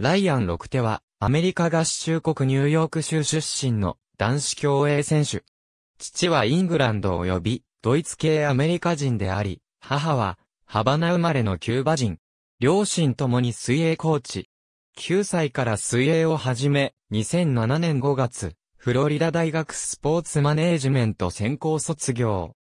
ライアン・ロクテは、アメリカ合衆国ニューヨーク州出身の男子競泳選手。父はイングランド及びドイツ系アメリカ人であり、母はハバナ生まれのキューバ人。両親ともに水泳コーチ。9歳から水泳を始め、2007年5月、フロリダ大学スポーツマネージメント専攻卒業。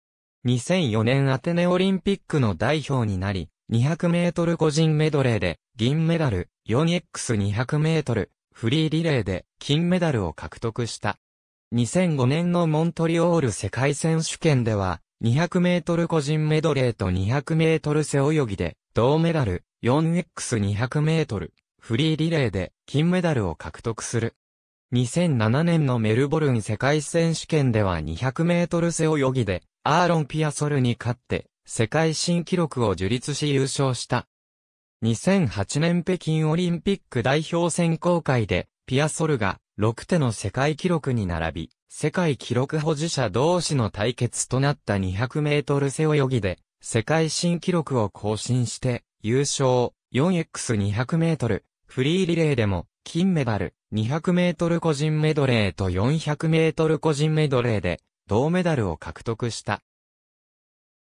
2004年アテネオリンピックの代表になり、200メートル個人メドレーで銀メダル。4x200 メートルフリーリレーで金メダルを獲得した。2005年のモントリオール世界選手権では、200メートル個人メドレーと200メートル背泳ぎで、銅メダル、4x200 メートル、フリーリレーで金メダルを獲得する。2007年のメルボルン世界選手権では200メートル背泳ぎで、アーロン・ピアソルに勝って、世界新記録を樹立し優勝した。2008年北京オリンピック代表選考会で、ピアソルが6手の世界記録に並び、世界記録保持者同士の対決となった200メートル背泳ぎで、世界新記録を更新して、優勝 4x200 メートル、フリーリレーでも、金メダル、200メートル個人メドレーと400メートル個人メドレーで、銅メダルを獲得した。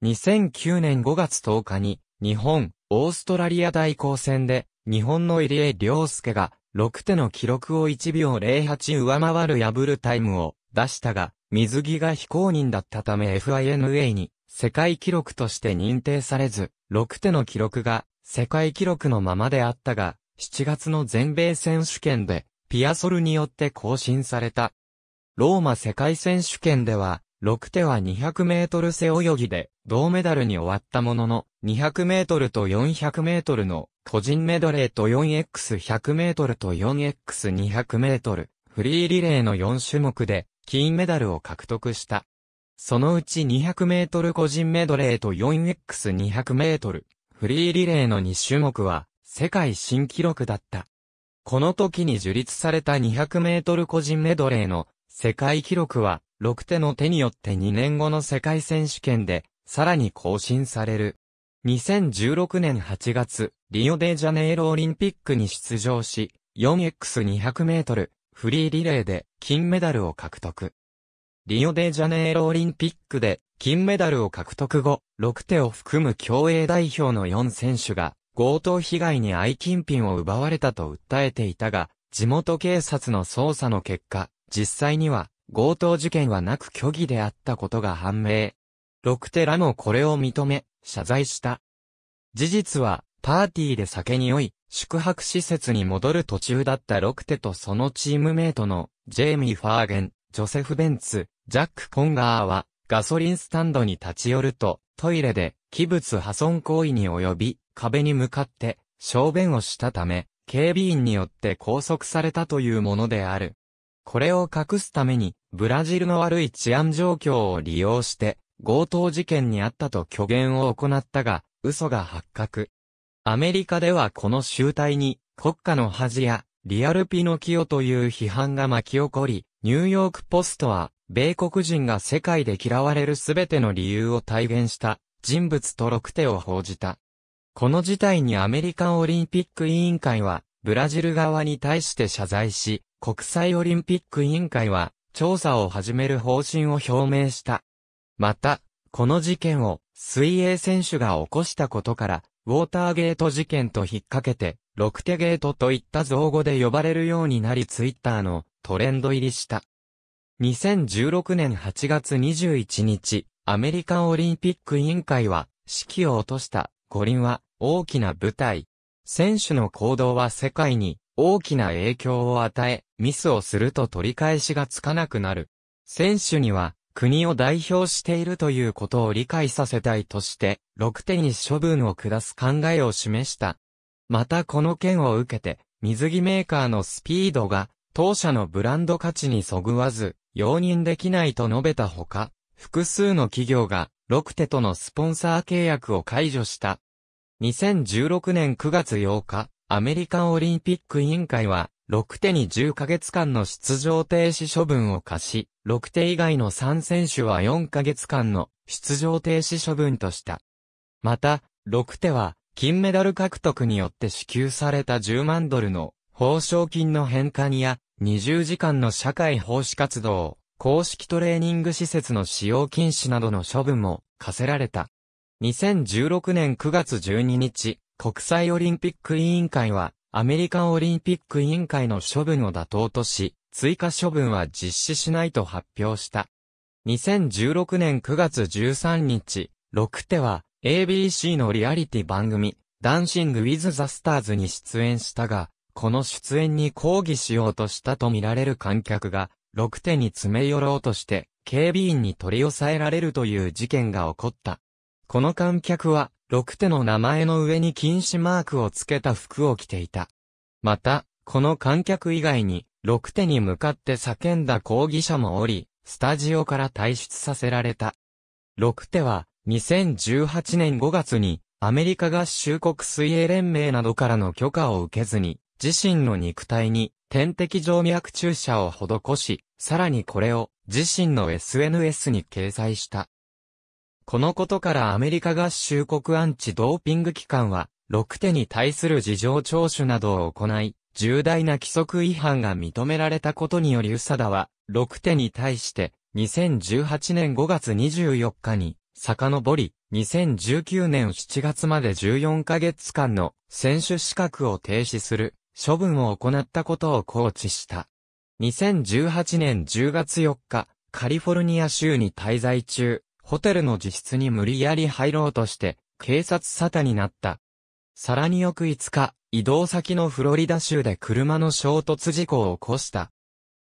2009年5月10日に、日本、オーストラリア大抗戦で、日本の入江良介が、6手の記録を1秒08上回る破るタイムを出したが、水着が非公認だったため FINA に世界記録として認定されず、6手の記録が世界記録のままであったが、7月の全米選手権でピアソルによって更新された。ローマ世界選手権では、6手は200メートル背泳ぎで銅メダルに終わったものの、200メートルと400メートルの個人メドレーと 4x100 メートルと 4x200 メートル、フリーリレーの4種目で金メダルを獲得した。そのうち200メートル個人メドレーと 4x200 メートル、フリーリレーの2種目は世界新記録だった。この時に樹立された200メートル個人メドレーの世界記録は6手の手によって2年後の世界選手権で、さらに更新される。2016年8月、リオデジャネイロオリンピックに出場し、4x200 メートル、フリーリレーで金メダルを獲得。リオデジャネイロオリンピックで金メダルを獲得後、6手を含む競泳代表の4選手が、強盗被害に愛金品を奪われたと訴えていたが、地元警察の捜査の結果、実際には強盗事件はなく虚偽であったことが判明。六寺もこれを認め、謝罪した。事実は、パーティーで酒に酔い、宿泊施設に戻る途中だったロクテとそのチームメイトの、ジェイミー・ファーゲン、ジョセフ・ベンツ、ジャック・コンガーは、ガソリンスタンドに立ち寄ると、トイレで、器物破損行為に及び、壁に向かって、小便をしたため、警備員によって拘束されたというものである。これを隠すために、ブラジルの悪い治安状況を利用して、強盗事件にあったと虚言を行ったが、嘘が発覚。アメリカではこの集体に、国家の恥や、リアルピノキオという批判が巻き起こり、ニューヨークポストは、米国人が世界で嫌われるすべての理由を体現した人物と6手を報じた。この事態にアメリカンオリンピック委員会は、ブラジル側に対して謝罪し、国際オリンピック委員会は、調査を始める方針を表明した。また、この事件を水泳選手が起こしたことから、ウォーターゲート事件と引っ掛けて、ロクテゲートといった造語で呼ばれるようになりツイッターのトレンド入りした。2016年8月21日、アメリカンオリンピック委員会は、指揮を落とした五輪は大きな舞台。選手の行動は世界に大きな影響を与え、ミスをすると取り返しがつかなくなる。選手には、国を代表しているということを理解させたいとして、6点に処分を下す考えを示した。またこの件を受けて、水着メーカーのスピードが、当社のブランド価値にそぐわず、容認できないと述べたほか、複数の企業が、ロクテとのスポンサー契約を解除した。2016年9月8日、アメリカンオリンピック委員会は、6手に10ヶ月間の出場停止処分を課し、6手以外の3選手は4ヶ月間の出場停止処分とした。また、6手は、金メダル獲得によって支給された10万ドルの報奨金の返還や、20時間の社会奉仕活動、公式トレーニング施設の使用禁止などの処分も課せられた。2016年9月12日、国際オリンピック委員会は、アメリカオリンピック委員会の処分を妥当とし、追加処分は実施しないと発表した。2016年9月13日、ロクテは ABC のリアリティ番組、ダンシング・ウィズ・ザ・スターズに出演したが、この出演に抗議しようとしたとみられる観客が、ロクテに詰め寄ろうとして、警備員に取り押さえられるという事件が起こった。この観客は、六手の名前の上に禁止マークをつけた服を着ていた。また、この観客以外に、六手に向かって叫んだ抗議者もおり、スタジオから退出させられた。六手は、2018年5月に、アメリカ合衆国水泳連盟などからの許可を受けずに、自身の肉体に点滴静脈注射を施し、さらにこれを自身の SNS に掲載した。このことからアメリカ合衆国アンチドーピング機関は、6手に対する事情聴取などを行い、重大な規則違反が認められたことによりウサダは、6手に対して、2018年5月24日に、遡り、2019年7月まで14ヶ月間の選手資格を停止する処分を行ったことを告知した。2018年10月4日、カリフォルニア州に滞在中、ホテルの自室に無理やり入ろうとして、警察沙汰になった。さらに翌5日、移動先のフロリダ州で車の衝突事故を起こした。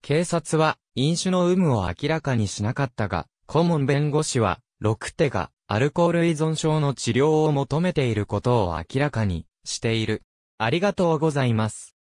警察は、飲酒の有無を明らかにしなかったが、顧問弁護士は、ク手が、アルコール依存症の治療を求めていることを明らかにしている。ありがとうございます。